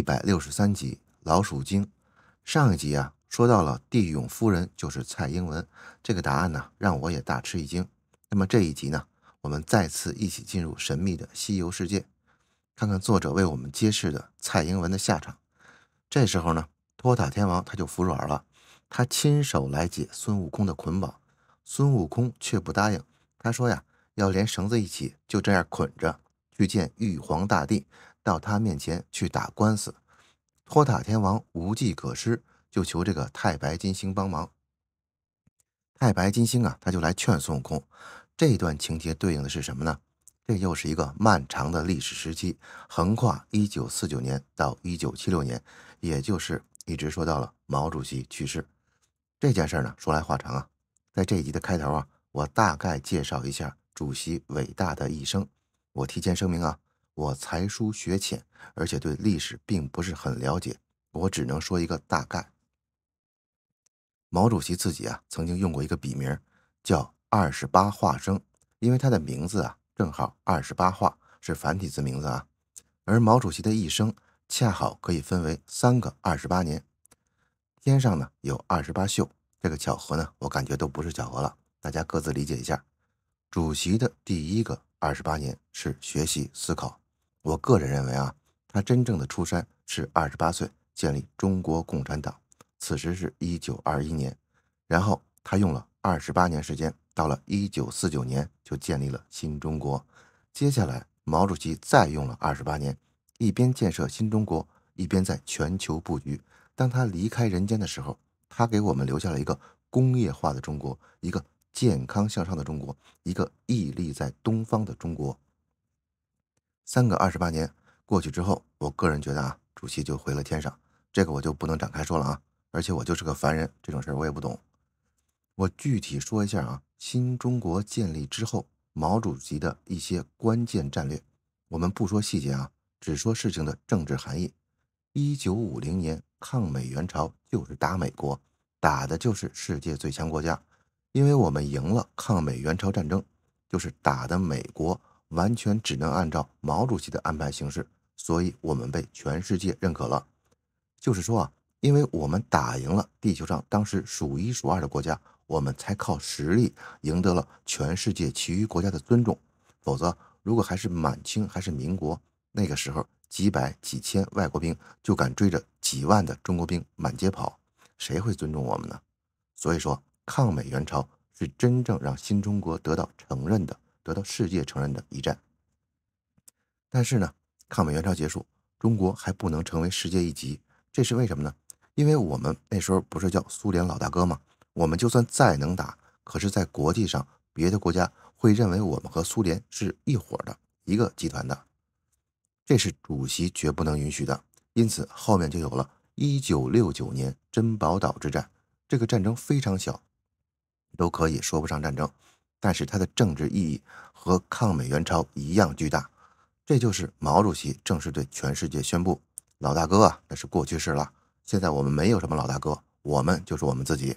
一百六十三集《老鼠精》，上一集啊说到了地涌夫人就是蔡英文，这个答案呢让我也大吃一惊。那么这一集呢，我们再次一起进入神秘的西游世界，看看作者为我们揭示的蔡英文的下场。这时候呢，托塔天王他就服软了，他亲手来解孙悟空的捆绑，孙悟空却不答应，他说呀要连绳子一起就这样捆着去见玉皇大帝。到他面前去打官司，托塔天王无计可施，就求这个太白金星帮忙。太白金星啊，他就来劝孙悟空。这段情节对应的是什么呢？这又是一个漫长的历史时期，横跨一九四九年到一九七六年，也就是一直说到了毛主席去世。这件事呢，说来话长啊。在这一集的开头啊，我大概介绍一下主席伟大的一生。我提前声明啊。我才疏学浅，而且对历史并不是很了解，我只能说一个大概。毛主席自己啊，曾经用过一个笔名，叫“二十八画生”，因为他的名字啊，正好二十八画是繁体字名字啊，而毛主席的一生恰好可以分为三个二十八年。天上呢有二十八宿，这个巧合呢，我感觉都不是巧合了，大家各自理解一下。主席的第一个二十八年是学习思考。我个人认为啊，他真正的出山是二十八岁，建立中国共产党，此时是一九二一年。然后他用了二十八年时间，到了一九四九年就建立了新中国。接下来，毛主席再用了二十八年，一边建设新中国，一边在全球布局。当他离开人间的时候，他给我们留下了一个工业化的中国，一个健康向上的中国，一个屹立在东方的中国。三个二十八年过去之后，我个人觉得啊，主席就回了天上，这个我就不能展开说了啊。而且我就是个凡人，这种事儿我也不懂。我具体说一下啊，新中国建立之后，毛主席的一些关键战略，我们不说细节啊，只说事情的政治含义。一九五零年抗美援朝就是打美国，打的就是世界最强国家，因为我们赢了抗美援朝战争，就是打的美国。完全只能按照毛主席的安排行事，所以我们被全世界认可了。就是说啊，因为我们打赢了地球上当时数一数二的国家，我们才靠实力赢得了全世界其余国家的尊重。否则，如果还是满清还是民国，那个时候几百几千外国兵就敢追着几万的中国兵满街跑，谁会尊重我们呢？所以说，抗美援朝是真正让新中国得到承认的。得到世界承认的一战，但是呢，抗美援朝结束，中国还不能成为世界一级，这是为什么呢？因为我们那时候不是叫苏联老大哥吗？我们就算再能打，可是，在国际上，别的国家会认为我们和苏联是一伙的，一个集团的，这是主席绝不能允许的。因此，后面就有了1969年珍宝岛之战。这个战争非常小，都可以说不上战争。但是它的政治意义和抗美援朝一样巨大，这就是毛主席正式对全世界宣布：“老大哥啊，那是过去式了。现在我们没有什么老大哥，我们就是我们自己。”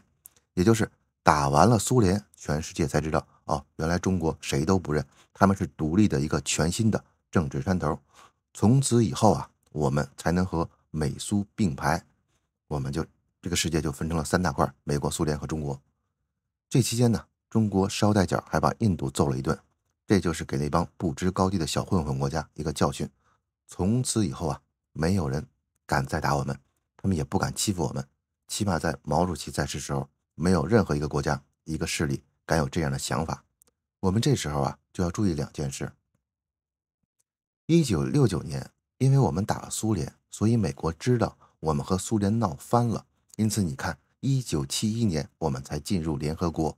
也就是打完了苏联，全世界才知道哦，原来中国谁都不认，他们是独立的一个全新的政治山头。从此以后啊，我们才能和美苏并排，我们就这个世界就分成了三大块：美国、苏联和中国。这期间呢？中国捎带脚还把印度揍了一顿，这就是给那帮不知高低的小混混国家一个教训。从此以后啊，没有人敢再打我们，他们也不敢欺负我们。起码在毛主席在世时候，没有任何一个国家、一个势力敢有这样的想法。我们这时候啊，就要注意两件事。一九六九年，因为我们打了苏联，所以美国知道我们和苏联闹翻了。因此，你看，一九七一年我们才进入联合国。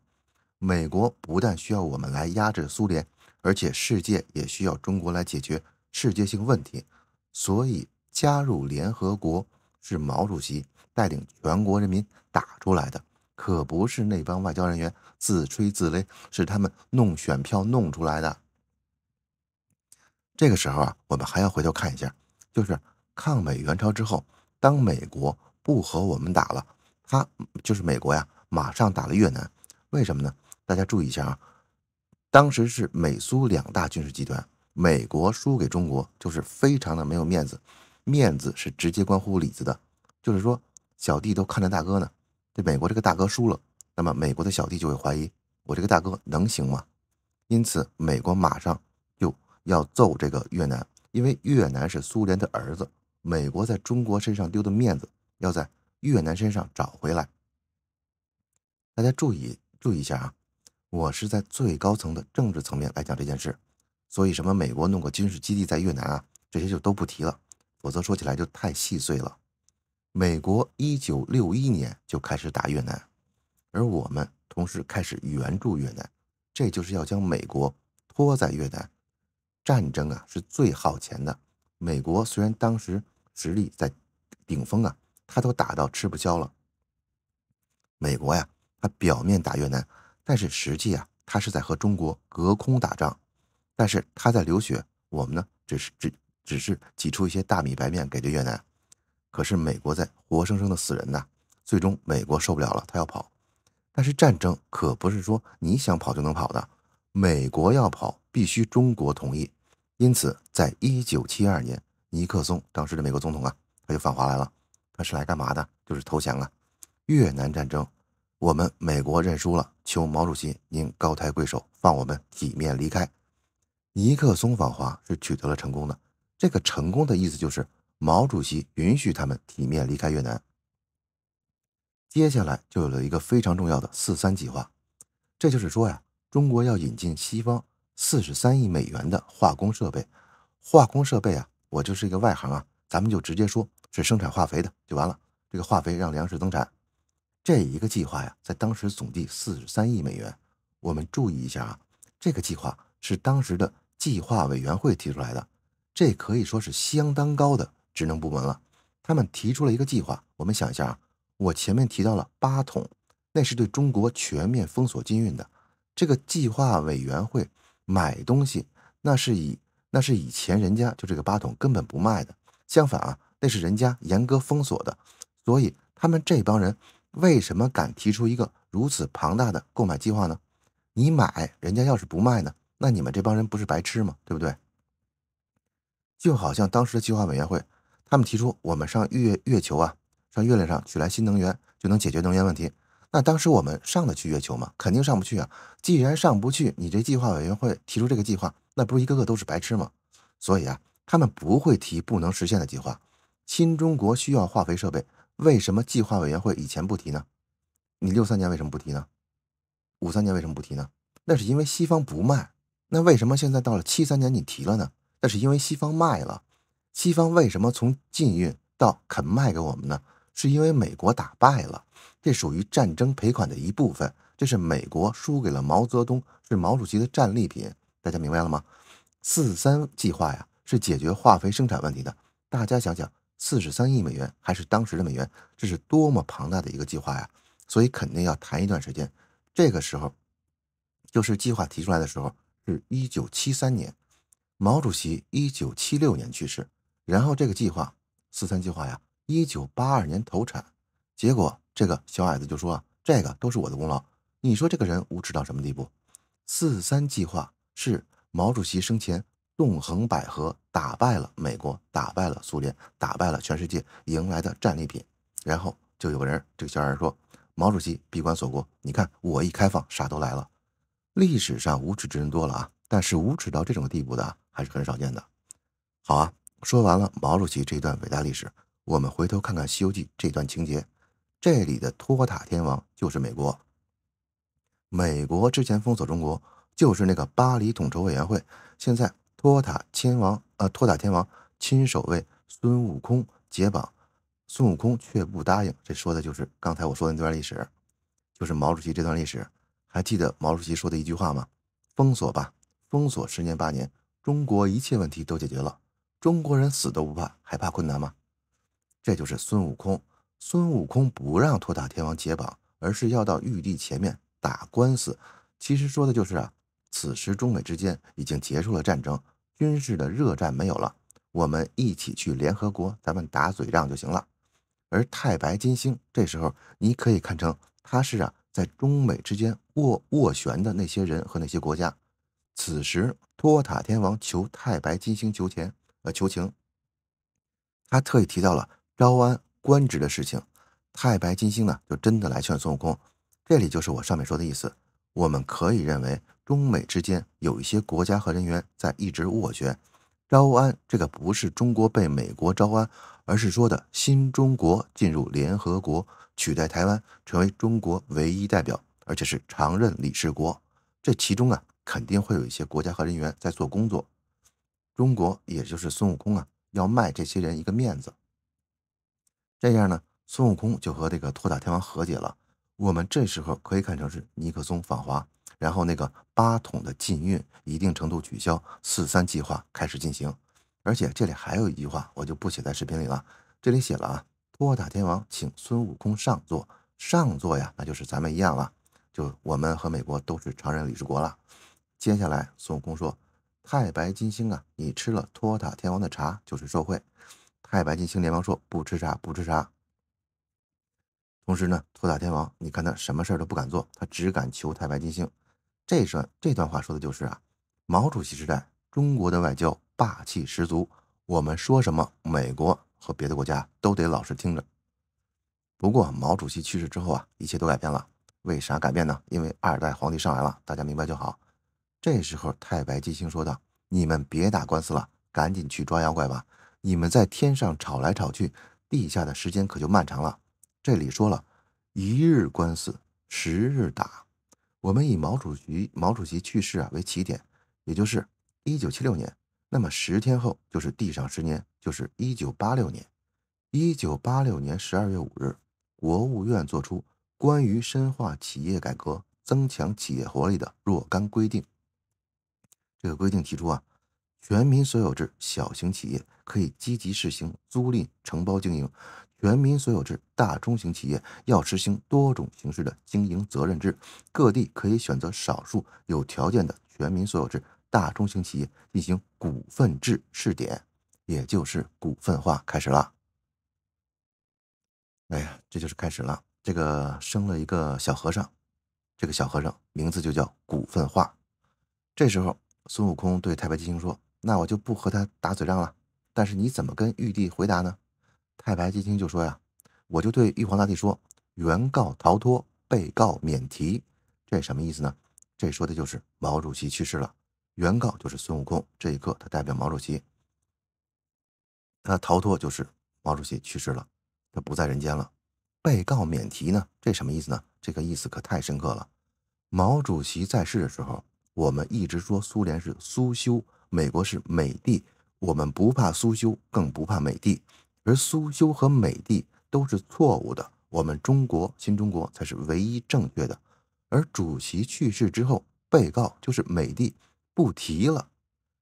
美国不但需要我们来压制苏联，而且世界也需要中国来解决世界性问题，所以加入联合国是毛主席带领全国人民打出来的，可不是那帮外交人员自吹自擂，是他们弄选票弄出来的。这个时候啊，我们还要回头看一下，就是抗美援朝之后，当美国不和我们打了，他就是美国呀，马上打了越南，为什么呢？大家注意一下啊！当时是美苏两大军事集团，美国输给中国就是非常的没有面子，面子是直接关乎里子的，就是说小弟都看着大哥呢。这美国这个大哥输了，那么美国的小弟就会怀疑我这个大哥能行吗？因此，美国马上就要揍这个越南，因为越南是苏联的儿子，美国在中国身上丢的面子要在越南身上找回来。大家注意注意一下啊！我是在最高层的政治层面来讲这件事，所以什么美国弄个军事基地在越南啊，这些就都不提了，否则说起来就太细碎了。美国一九六一年就开始打越南，而我们同时开始援助越南，这就是要将美国拖在越南。战争啊是最耗钱的，美国虽然当时实力在顶峰啊，他都打到吃不消了。美国呀，他表面打越南。但是实际啊，他是在和中国隔空打仗，但是他在流血，我们呢只是只只是挤出一些大米白面给这越南。可是美国在活生生的死人呐，最终美国受不了了，他要跑。但是战争可不是说你想跑就能跑的，美国要跑必须中国同意。因此，在一九七二年，尼克松当时的美国总统啊，他就访华来了。他是来干嘛的？就是投降啊。越南战争。我们美国认输了，求毛主席您高抬贵手，放我们体面离开。尼克松访华是取得了成功的，这个成功的意思就是毛主席允许他们体面离开越南。接下来就有了一个非常重要的“四三计划”，这就是说呀，中国要引进西方四十三亿美元的化工设备。化工设备啊，我就是一个外行啊，咱们就直接说是生产化肥的就完了。这个化肥让粮食增产。这一个计划呀，在当时总计四十三亿美元。我们注意一下啊，这个计划是当时的计划委员会提出来的，这可以说是相当高的职能部门了。他们提出了一个计划，我们想一下啊，我前面提到了八桶，那是对中国全面封锁禁运的。这个计划委员会买东西，那是以那是以前人家就这个八桶根本不卖的，相反啊，那是人家严格封锁的，所以他们这帮人。为什么敢提出一个如此庞大的购买计划呢？你买人家要是不卖呢，那你们这帮人不是白痴吗？对不对？就好像当时的计划委员会，他们提出我们上月月球啊，上月亮上取来新能源就能解决能源问题。那当时我们上得去月球吗？肯定上不去啊！既然上不去，你这计划委员会提出这个计划，那不是一个个都是白痴吗？所以啊，他们不会提不能实现的计划。新中国需要化肥设备。为什么计划委员会以前不提呢？你六三年为什么不提呢？五三年为什么不提呢？那是因为西方不卖。那为什么现在到了七三年你提了呢？那是因为西方卖了。西方为什么从禁运到肯卖给我们呢？是因为美国打败了，这属于战争赔款的一部分。这是美国输给了毛泽东，是毛主席的战利品。大家明白了吗？四三计划呀，是解决化肥生产问题的。大家想想。四十三亿美元，还是当时的美元，这是多么庞大的一个计划呀！所以肯定要谈一段时间。这个时候，就是计划提出来的时候，是一九七三年。毛主席一九七六年去世，然后这个计划“四三计划”呀，一九八二年投产。结果这个小矮子就说：“啊，这个都是我的功劳。”你说这个人无耻到什么地步？“四三计划”是毛主席生前。纵横捭阖，打败了美国，打败了苏联，打败了全世界，迎来的战利品。然后就有个人，这个小人说：“毛主席闭关锁国，你看我一开放，啥都来了。”历史上无耻之人多了啊，但是无耻到这种地步的还是很少见的。好啊，说完了毛主席这段伟大历史，我们回头看看《西游记》这段情节，这里的托塔天王就是美国。美国之前封锁中国，就是那个巴黎统筹委员会，现在。托塔天王，呃，托塔天王亲手为孙悟空解绑，孙悟空却不答应。这说的就是刚才我说的那段历史，就是毛主席这段历史。还记得毛主席说的一句话吗？封锁吧，封锁十年八年，中国一切问题都解决了，中国人死都不怕，还怕困难吗？这就是孙悟空，孙悟空不让托塔天王解绑，而是要到玉帝前面打官司。其实说的就是啊，此时中美之间已经结束了战争。军事的热战没有了，我们一起去联合国，咱们打嘴仗就行了。而太白金星这时候你可以看成他是啊，在中美之间斡斡旋的那些人和那些国家。此时托塔天王求太白金星求钱呃求情，他特意提到了招安官职的事情。太白金星呢就真的来劝孙悟空，这里就是我上面说的意思。我们可以认为。中美之间有一些国家和人员在一直斡旋，招安这个不是中国被美国招安，而是说的新中国进入联合国，取代台湾成为中国唯一代表，而且是常任理事国。这其中啊，肯定会有一些国家和人员在做工作。中国也就是孙悟空啊，要卖这些人一个面子，这样呢，孙悟空就和这个托塔天王和解了。我们这时候可以看成是尼克松访华。然后那个八桶的禁运一定程度取消，四三计划开始进行。而且这里还有一句话，我就不写在视频里了。这里写了啊，托塔天王请孙悟空上座，上座呀，那就是咱们一样了，就我们和美国都是常任理事国了。接下来孙悟空说：“太白金星啊，你吃了托塔天王的茶就是受贿。”太白金星连忙说：“不吃茶，不吃茶。”同时呢，托塔天王你看他什么事儿都不敢做，他只敢求太白金星。这段这段话说的就是啊，毛主席时代中国的外交霸气十足，我们说什么，美国和别的国家都得老实听着。不过毛主席去世之后啊，一切都改变了。为啥改变呢？因为二代皇帝上来了，大家明白就好。这时候太白金星说道：“你们别打官司了，赶紧去抓妖怪吧！你们在天上吵来吵去，地下的时间可就漫长了。”这里说了一日官司十日打。我们以毛主席毛主席去世啊为起点，也就是一九七六年，那么十天后就是地上十年，就是一九八六年。一九八六年十二月五日，国务院作出关于深化企业改革、增强企业活力的若干规定。这个规定提出啊，全民所有制小型企业可以积极试行租赁、承包经营。全民所有制大中型企业要实行多种形式的经营责任制，各地可以选择少数有条件的全民所有制大中型企业进行股份制试点，也就是股份化开始了。哎，这就是开始了，这个生了一个小和尚，这个小和尚名字就叫股份化。这时候孙悟空对太白金星说：“那我就不和他打嘴仗了，但是你怎么跟玉帝回答呢？”太白金星就说呀，我就对玉皇大帝说：“原告逃脱，被告免提。”这什么意思呢？这说的就是毛主席去世了。原告就是孙悟空，这一刻他代表毛主席。他逃脱就是毛主席去世了，他不在人间了。被告免提呢？这什么意思呢？这个意思可太深刻了。毛主席在世的时候，我们一直说苏联是苏修，美国是美帝，我们不怕苏修，更不怕美帝。而苏修和美帝都是错误的，我们中国新中国才是唯一正确的。而主席去世之后，被告就是美帝，不提了。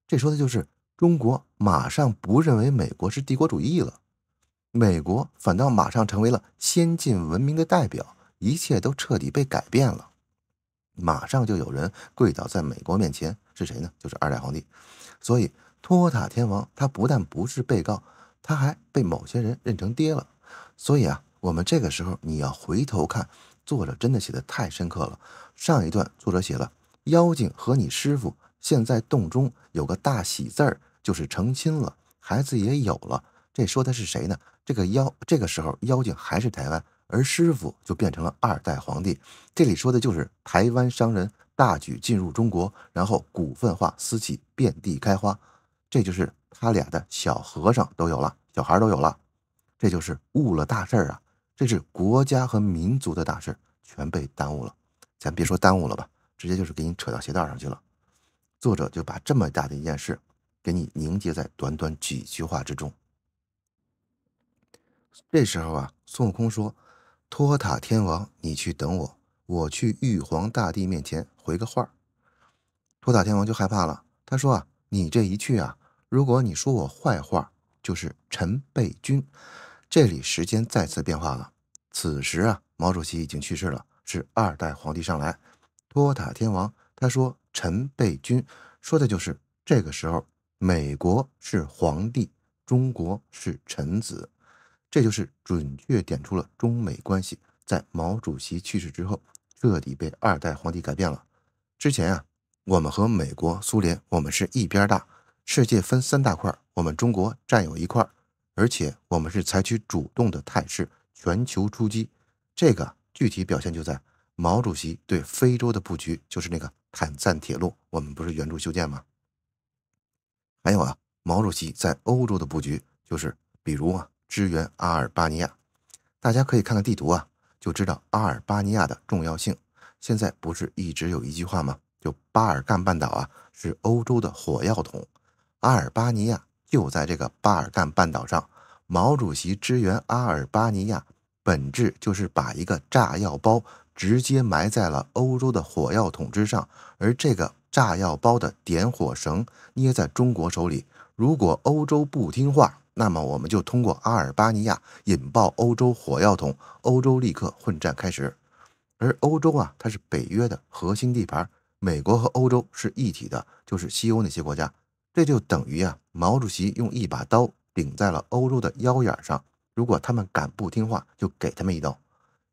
这说的就是中国马上不认为美国是帝国主义了，美国反倒马上成为了先进文明的代表，一切都彻底被改变了。马上就有人跪倒在美国面前，是谁呢？就是二代皇帝。所以托塔天王他不但不是被告。他还被某些人认成爹了，所以啊，我们这个时候你要回头看，作者真的写的太深刻了。上一段作者写了妖精和你师傅现在洞中有个大喜字儿，就是成亲了，孩子也有了。这说的是谁呢？这个妖这个时候妖精还是台湾，而师傅就变成了二代皇帝。这里说的就是台湾商人大举进入中国，然后股份化私企遍地开花，这就是。他俩的小和尚都有了，小孩都有了，这就是误了大事啊！这是国家和民族的大事，全被耽误了。咱别说耽误了吧，直接就是给你扯到鞋带上去了。作者就把这么大的一件事给你凝结在短短几句话之中。这时候啊，孙悟空说：“托塔天王，你去等我，我去玉皇大帝面前回个话。”托塔天王就害怕了，他说：“啊，你这一去啊。”如果你说我坏话，就是陈备君，这里时间再次变化了。此时啊，毛主席已经去世了，是二代皇帝上来，托塔天王。他说：“陈备君说的就是这个时候，美国是皇帝，中国是臣子。”这就是准确点出了中美关系在毛主席去世之后彻底被二代皇帝改变了。之前啊，我们和美国、苏联，我们是一边大。世界分三大块，我们中国占有一块，而且我们是采取主动的态势，全球出击。这个具体表现就在毛主席对非洲的布局，就是那个坦赞铁路，我们不是援助修建吗？还有啊，毛主席在欧洲的布局，就是比如啊，支援阿尔巴尼亚。大家可以看看地图啊，就知道阿尔巴尼亚的重要性。现在不是一直有一句话吗？就巴尔干半岛啊，是欧洲的火药桶。阿尔巴尼亚就在这个巴尔干半岛上。毛主席支援阿尔巴尼亚，本质就是把一个炸药包直接埋在了欧洲的火药桶之上，而这个炸药包的点火绳捏在中国手里。如果欧洲不听话，那么我们就通过阿尔巴尼亚引爆欧洲火药桶，欧洲立刻混战开始。而欧洲啊，它是北约的核心地盘，美国和欧洲是一体的，就是西欧那些国家。这就等于呀，毛主席用一把刀顶在了欧洲的腰眼上，如果他们敢不听话，就给他们一刀。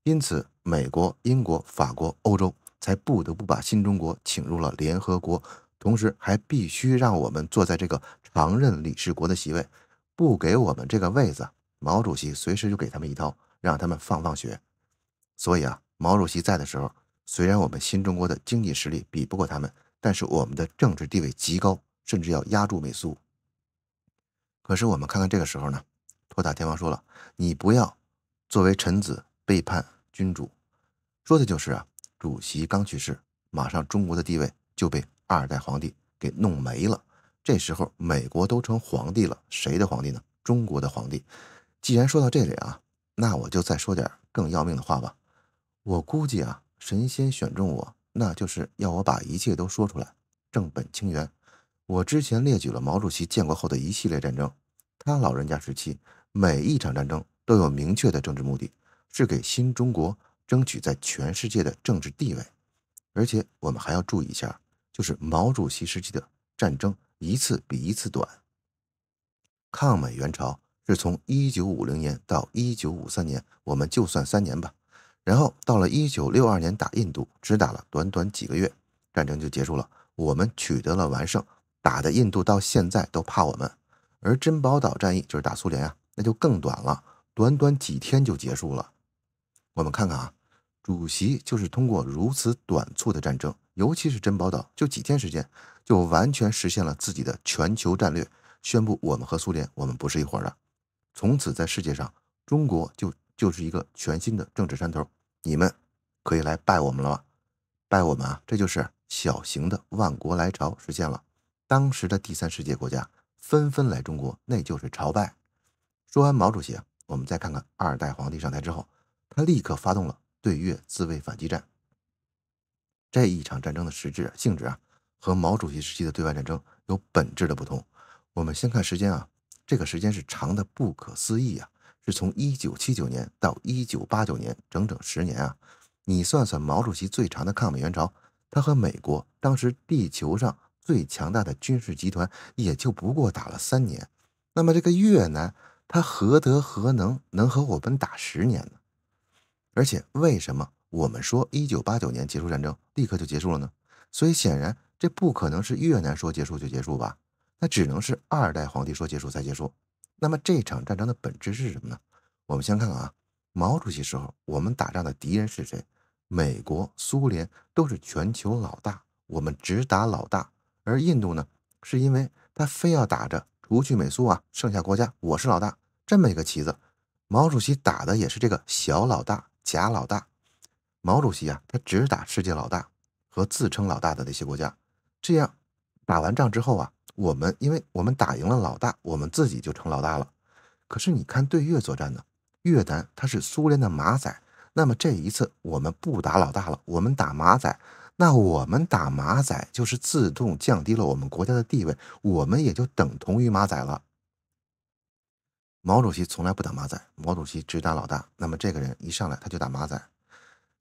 因此，美国、英国、法国、欧洲才不得不把新中国请入了联合国，同时还必须让我们坐在这个常任理事国的席位。不给我们这个位子，毛主席随时就给他们一刀，让他们放放血。所以啊，毛主席在的时候，虽然我们新中国的经济实力比不过他们，但是我们的政治地位极高。甚至要压住美苏。可是我们看看这个时候呢，托塔天王说了：“你不要作为臣子背叛君主。”说的就是啊，主席刚去世，马上中国的地位就被二代皇帝给弄没了。这时候美国都成皇帝了，谁的皇帝呢？中国的皇帝。既然说到这里啊，那我就再说点更要命的话吧。我估计啊，神仙选中我，那就是要我把一切都说出来，正本清源。我之前列举了毛主席建国后的一系列战争，他老人家时期每一场战争都有明确的政治目的，是给新中国争取在全世界的政治地位。而且我们还要注意一下，就是毛主席时期的战争一次比一次短。抗美援朝是从一九五零年到一九五三年，我们就算三年吧。然后到了一九六二年打印度，只打了短短几个月，战争就结束了，我们取得了完胜。打的印度到现在都怕我们，而珍宝岛战役就是打苏联啊，那就更短了，短短几天就结束了。我们看看啊，主席就是通过如此短促的战争，尤其是珍宝岛，就几天时间就完全实现了自己的全球战略，宣布我们和苏联我们不是一伙的。从此在世界上，中国就就是一个全新的政治山头，你们可以来拜我们了，拜我们啊！这就是小型的万国来朝，实现了。当时的第三世界国家纷纷来中国，那就是朝拜。说完毛主席我们再看看二代皇帝上台之后，他立刻发动了对越自卫反击战。这一场战争的实质性质啊，和毛主席时期的对外战争有本质的不同。我们先看时间啊，这个时间是长的不可思议啊，是从一九七九年到一九八九年，整整十年啊。你算算，毛主席最长的抗美援朝，他和美国当时地球上。最强大的军事集团也就不过打了三年，那么这个越南他何德何能能和我们打十年呢？而且为什么我们说一九八九年结束战争立刻就结束了呢？所以显然这不可能是越南说结束就结束吧？那只能是二代皇帝说结束才结束。那么这场战争的本质是什么呢？我们先看看啊，毛主席时候我们打仗的敌人是谁？美国、苏联都是全球老大，我们只打老大。而印度呢，是因为他非要打着除去美苏啊，剩下国家我是老大这么一个旗子。毛主席打的也是这个小老大假老大。毛主席啊，他只打世界老大和自称老大的那些国家。这样打完仗之后啊，我们因为我们打赢了老大，我们自己就成老大了。可是你看对越作战呢，越南他是苏联的马仔，那么这一次我们不打老大了，我们打马仔。那我们打马仔就是自动降低了我们国家的地位，我们也就等同于马仔了。毛主席从来不打马仔，毛主席只打老大。那么这个人一上来他就打马仔。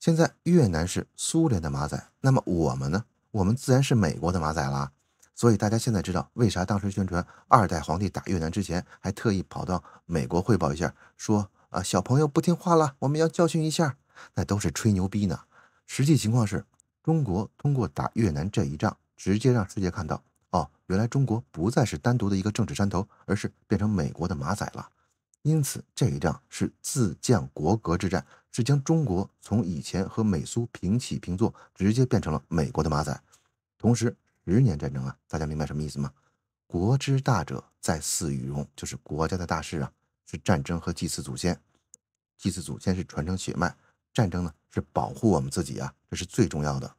现在越南是苏联的马仔，那么我们呢？我们自然是美国的马仔啦。所以大家现在知道为啥当时宣传二代皇帝打越南之前还特意跑到美国汇报一下，说啊小朋友不听话了，我们要教训一下。那都是吹牛逼呢。实际情况是。中国通过打越南这一仗，直接让世界看到，哦，原来中国不再是单独的一个政治山头，而是变成美国的马仔了。因此，这一仗是自降国格之战，是将中国从以前和美苏平起平坐，直接变成了美国的马仔。同时，十年战争啊，大家明白什么意思吗？国之大者在祀与戎，就是国家的大事啊，是战争和祭祀祖先。祭祀祖先是传承血脉。战争呢是保护我们自己啊，这是最重要的。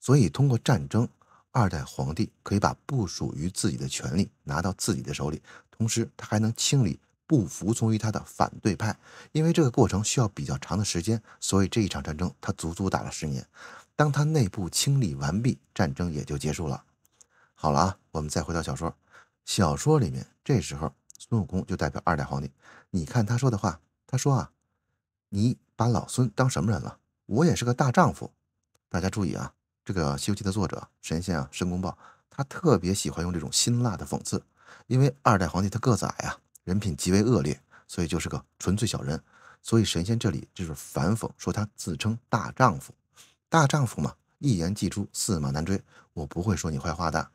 所以通过战争，二代皇帝可以把不属于自己的权利拿到自己的手里，同时他还能清理不服从于他的反对派。因为这个过程需要比较长的时间，所以这一场战争他足足打了十年。当他内部清理完毕，战争也就结束了。好了啊，我们再回到小说，小说里面这时候孙悟空就代表二代皇帝。你看他说的话，他说啊。你把老孙当什么人了？我也是个大丈夫。大家注意啊，这个《西游记》的作者神仙啊，申公豹，他特别喜欢用这种辛辣的讽刺。因为二代皇帝他个子矮啊，人品极为恶劣，所以就是个纯粹小人。所以神仙这里就是反讽，说他自称大丈夫，大丈夫嘛，一言既出，驷马难追。我不会说你坏话的，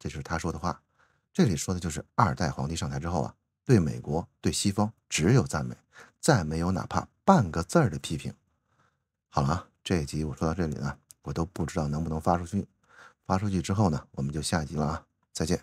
这是他说的话。这里说的就是二代皇帝上台之后啊，对美国、对西方只有赞美，再没有哪怕。半个字儿的批评，好了啊，这一集我说到这里呢，我都不知道能不能发出去。发出去之后呢，我们就下一集了啊，再见。